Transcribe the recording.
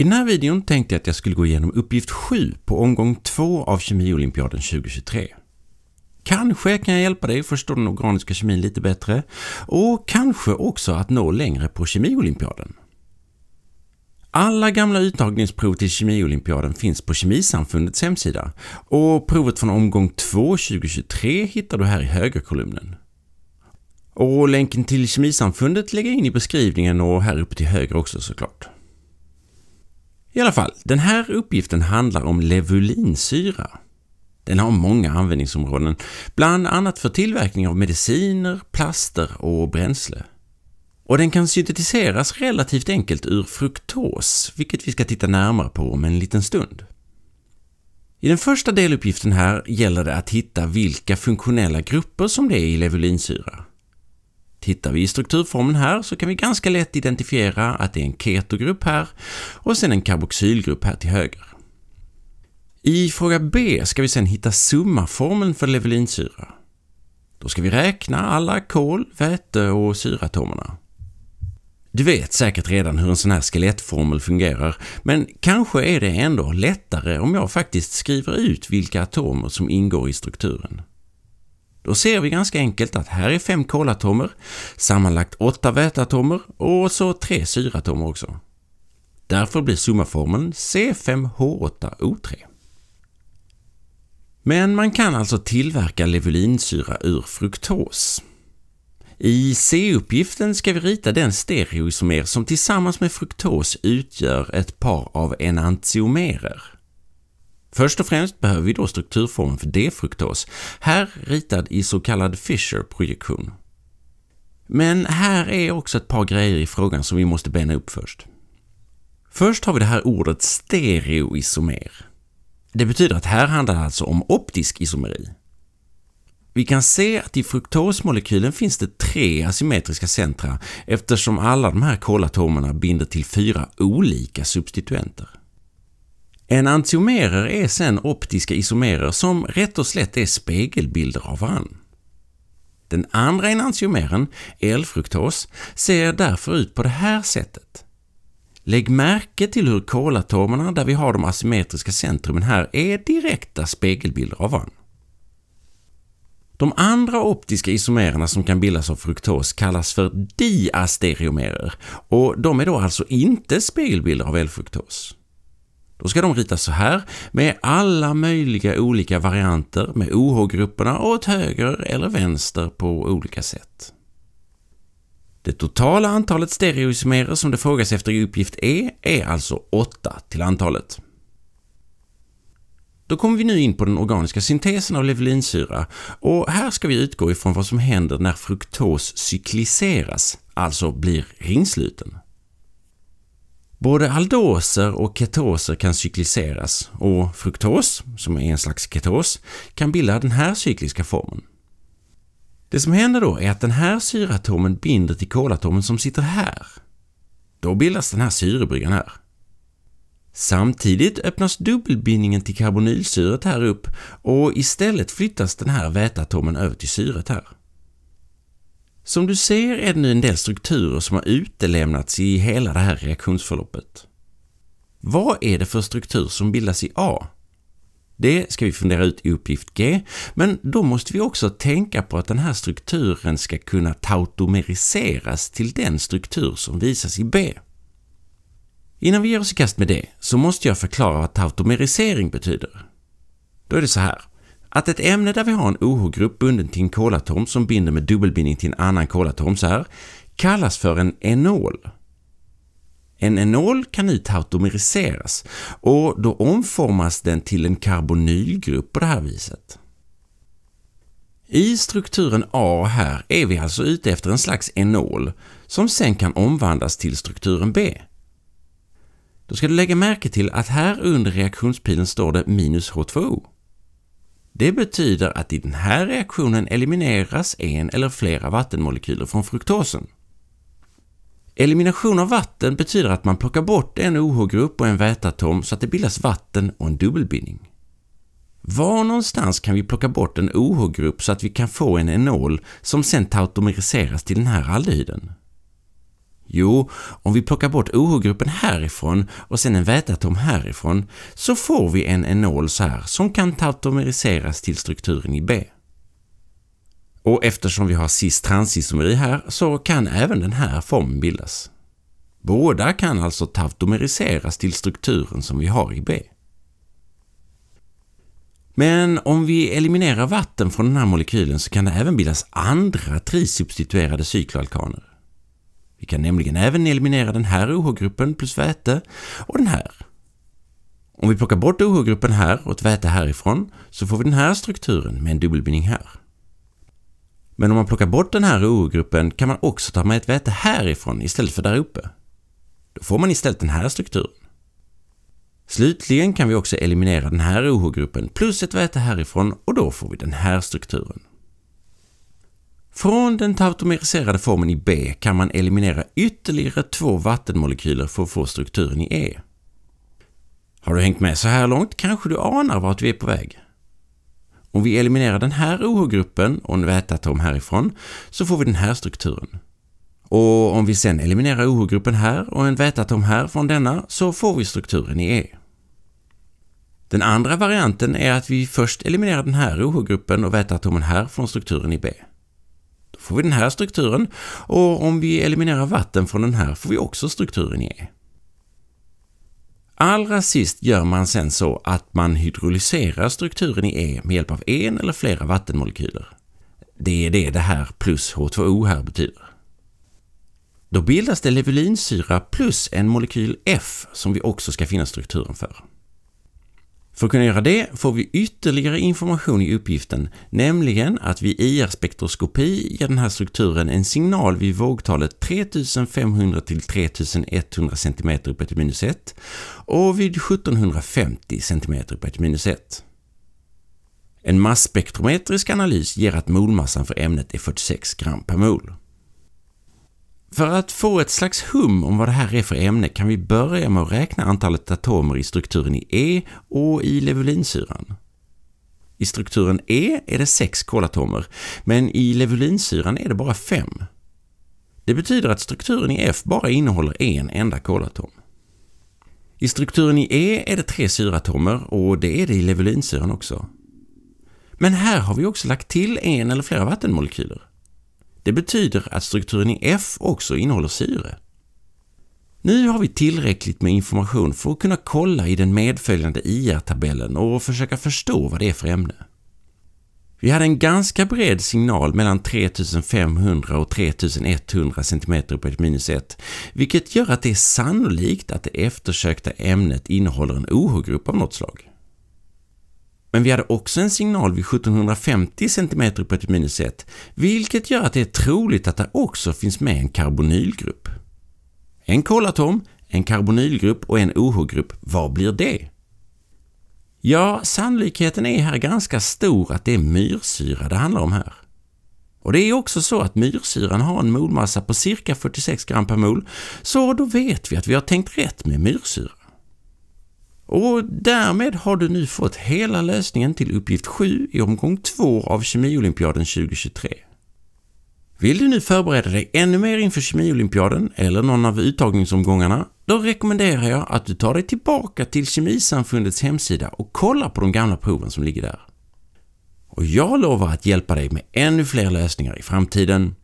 I den här videon tänkte jag att jag skulle gå igenom uppgift 7 på omgång 2 av Kemiolympiaden 2023. Kanske kan jag hjälpa dig förstå den organiska kemin lite bättre och kanske också att nå längre på Kemiolympiaden. Alla gamla uttagningsprov till Kemiolympiaden finns på Kemisamfundets hemsida och provet från omgång 2 2023 hittar du här i högerkolumnen. Och länken till Kemisamfundet lägger jag in i beskrivningen och här uppe till höger också såklart. I alla fall, den här uppgiften handlar om levulinsyra. Den har många användningsområden, bland annat för tillverkning av mediciner, plaster och bränsle. Och den kan syntetiseras relativt enkelt ur fruktos, vilket vi ska titta närmare på om en liten stund. I den första deluppgiften här gäller det att hitta vilka funktionella grupper som det är i levulinsyra. Tittar vi i strukturformeln här så kan vi ganska lätt identifiera att det är en ketogrupp här och sen en karboxylgrupp här till höger. I fråga B ska vi sedan hitta summaformeln för levelinsyra. Då ska vi räkna alla kol-, väte och syratomerna. Du vet säkert redan hur en sån här skelettformel fungerar, men kanske är det ändå lättare om jag faktiskt skriver ut vilka atomer som ingår i strukturen. Då ser vi ganska enkelt att här är fem kolatomer, sammanlagt åtta väteatomer och så tre syratomer också. Därför blir summaformeln C5H8O3. Men man kan alltså tillverka levulinsyra ur fruktos. I C-uppgiften ska vi rita den stereoisomer som tillsammans med fruktos utgör ett par av enantiomerer. Först och främst behöver vi då strukturformen för D-fruktos, här ritad i så kallad Fisher-projektion. Men här är också ett par grejer i frågan som vi måste bena upp först. Först har vi det här ordet stereoisomer. Det betyder att här handlar det alltså om optisk isomeri. Vi kan se att i fruktosmolekylen finns det tre asymmetriska centra eftersom alla de här kolatomerna binder till fyra olika substituenter. En antiomerer är sen optiska isomerer som rätt och slätt är spegelbilder av varann. Den andra enantiomeren, L-fruktos, ser därför ut på det här sättet. Lägg märke till hur kolatomerna, där vi har de asymmetriska centrumen här, är direkta spegelbilder av varandra. De andra optiska isomererna som kan bildas av fruktos kallas för diastereomerer och de är då alltså inte spegelbilder av L-fruktos. Då ska de ritas så här med alla möjliga olika varianter med OH-grupperna åt höger eller vänster på olika sätt. Det totala antalet stereoisomerer som det frågas efter i uppgift E är alltså 8 till antalet. Då kommer vi nu in på den organiska syntesen av levulinsyra och här ska vi utgå ifrån vad som händer när fruktos cykliseras, alltså blir ringsluten. Både aldoser och ketoser kan cykliseras och fruktos, som är en slags ketos, kan bilda den här cykliska formen. Det som händer då är att den här syratomen binder till kolatomen som sitter här. Då bildas den här syrebryggan här. Samtidigt öppnas dubbelbindningen till karbonylsyret här upp och istället flyttas den här väteatomen över till syret här. Som du ser är det nu en del strukturer som har utelämnats i hela det här reaktionsförloppet. Vad är det för struktur som bildas i A? Det ska vi fundera ut i uppgift G, men då måste vi också tänka på att den här strukturen ska kunna tautomeriseras till den struktur som visas i B. Innan vi ger oss i kast med det så måste jag förklara vad tautomerisering betyder. Då är det så här. Att ett ämne där vi har en OH-grupp bunden till en kolatom som binder med dubbelbindning till en annan kolatom så här, kallas för en enol. En enol kan nu tautomeriseras och då omformas den till en karbonylgrupp på det här viset. I strukturen A här är vi alltså ute efter en slags enol som sen kan omvandlas till strukturen B. Då ska du lägga märke till att här under reaktionspilen står det minus H2O. Det betyder att i den här reaktionen elimineras en eller flera vattenmolekyler från fruktosen. Elimination av vatten betyder att man plockar bort en OH-grupp och en väteatom så att det bildas vatten och en dubbelbindning. Var någonstans kan vi plocka bort en OH-grupp så att vi kan få en enol som sen tautomeriseras till den här aldehyden? Jo, om vi plockar bort OH-gruppen härifrån och sen en väteatom härifrån så får vi en enol så här som kan tautomeriseras till strukturen i B. Och eftersom vi har cis-transisomeri här så kan även den här formen bildas. Båda kan alltså tautomeriseras till strukturen som vi har i B. Men om vi eliminerar vatten från den här molekylen så kan det även bildas andra trisubstituerade cykloalkaner. Vi kan nämligen även eliminera den här OH-gruppen plus väte och den här. Om vi plockar bort OH-gruppen här och ett väte härifrån så får vi den här strukturen med en dubbelbindning här. Men om man plockar bort den här OH-gruppen kan man också ta med ett väte härifrån istället för där uppe. Då får man istället den här strukturen. Slutligen kan vi också eliminera den här OH-gruppen plus ett väte härifrån och då får vi den här strukturen. Från den tautomeriserade formen i B kan man eliminera ytterligare två vattenmolekyler för att få strukturen i E. Har du hängt med så här långt kanske du anar vart vi är på väg? Om vi eliminerar den här OH-gruppen och en väteatom härifrån så får vi den här strukturen. Och om vi sedan eliminerar OH-gruppen här och en väteatom här från denna så får vi strukturen i E. Den andra varianten är att vi först eliminerar den här OH-gruppen och väteatomen här från strukturen i B får vi den här strukturen och om vi eliminerar vatten från den här får vi också strukturen i E. Allra sist gör man sen så att man hydrolyserar strukturen i E med hjälp av en eller flera vattenmolekyler. Det är det det här plus H2O här betyder. Då bildas det levulinsyra plus en molekyl F som vi också ska finna strukturen för. För att kunna göra det får vi ytterligare information i uppgiften, nämligen att vid IR-spektroskopi ger den här strukturen en signal vid vågtalet 3500 3100 cm upp till minus 1 och vid 1750 cm upp till minus 1. En masspektrometrisk analys ger att molmassan för ämnet är 46 gram per mol. För att få ett slags hum om vad det här är för ämne kan vi börja med att räkna antalet atomer i strukturen i E och i levulinsyran. I strukturen E är det sex kolatomer, men i levulinsyran är det bara fem. Det betyder att strukturen i F bara innehåller en enda kolatom. I strukturen i E är det tre syratomer och det är det i levulinsyran också. Men här har vi också lagt till en eller flera vattenmolekyler. Det betyder att strukturen i F också innehåller syre. Nu har vi tillräckligt med information för att kunna kolla i den medföljande IR-tabellen och försöka förstå vad det är för ämne. Vi hade en ganska bred signal mellan 3500 och 3100 cm på ett minus 1, vilket gör att det är sannolikt att det eftersökta ämnet innehåller en OH-grupp av något slag. Men vi hade också en signal vid 1750 cm på ett minus 1, vilket gör att det är troligt att det också finns med en karbonylgrupp. En kolatom, en karbonylgrupp och en OH-grupp, vad blir det? Ja, sannolikheten är här ganska stor att det är myrsyra det handlar om här. Och det är också så att myrsyran har en molmassa på cirka 46 gram per mol, så då vet vi att vi har tänkt rätt med myrsyra. Och därmed har du nu fått hela lösningen till uppgift 7 i omgång 2 av Kemiolympiaden 2023. Vill du nu förbereda dig ännu mer inför Kemiolympiaden eller någon av uttagningsomgångarna? Då rekommenderar jag att du tar dig tillbaka till Kemisamfundets hemsida och kollar på de gamla proven som ligger där. Och jag lovar att hjälpa dig med ännu fler lösningar i framtiden.